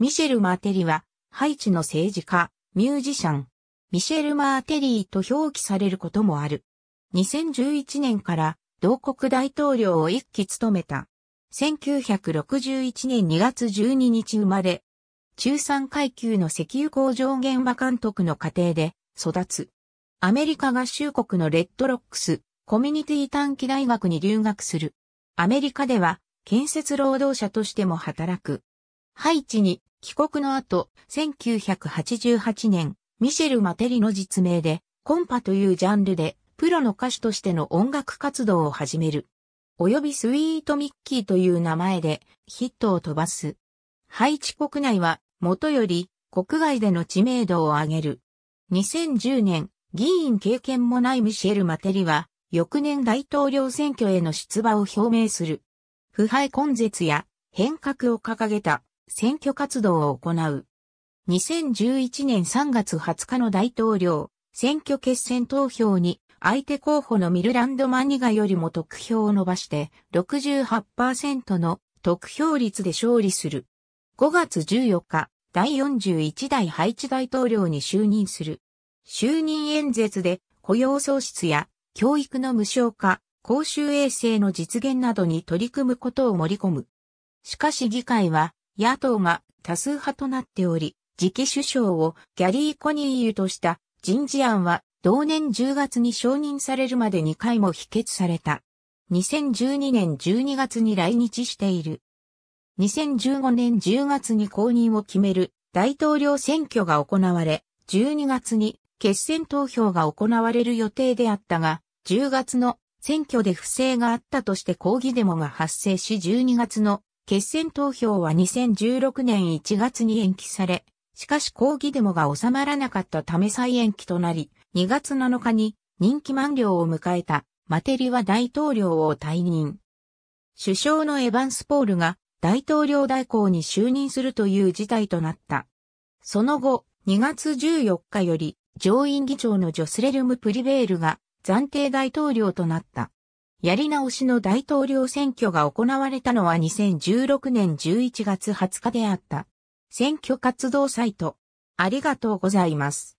ミシェル・マーテリは、ハイチの政治家、ミュージシャン、ミシェル・マーテリーと表記されることもある。2011年から同国大統領を一期務めた。1961年2月12日生まれ、中産階級の石油工場現場監督の家庭で育つ。アメリカ合衆国のレッドロックスコミュニティ短期大学に留学する。アメリカでは建設労働者としても働く。ハイチに帰国の後、1988年、ミシェル・マテリの実名で、コンパというジャンルで、プロの歌手としての音楽活動を始める。およびスイート・ミッキーという名前で、ヒットを飛ばす。ハイチ国内は、元より、国外での知名度を上げる。2010年、議員経験もないミシェル・マテリは、翌年大統領選挙への出馬を表明する。腐敗根絶や変革を掲げた選挙活動を行う。2011年3月20日の大統領選挙決選投票に相手候補のミルランド・マニガよりも得票を伸ばして68%の得票率で勝利する。5月14日、第41代ハイチ大統領に就任する。就任演説で雇用創出や教育の無償化、公衆衛生の実現などに取り組むことを盛り込む。しかし議会は野党が多数派となっており、次期首相をギャリー・コニーユとした人事案は同年10月に承認されるまで2回も否決された。2012年12月に来日している。2015年10月に公認を決める大統領選挙が行われ、12月に決選投票が行われる予定であったが、10月の選挙で不正があったとして抗議デモが発生し12月の決選投票は2016年1月に延期され、しかし抗議デモが収まらなかったため再延期となり、2月7日に任期満了を迎えたマテリは大統領を退任。首相のエヴァンス・ポールが大統領代行に就任するという事態となった。その後、2月14日より上院議長のジョスレルム・プリベールが暫定大統領となった。やり直しの大統領選挙が行われたのは2016年11月20日であった。選挙活動サイト。ありがとうございます。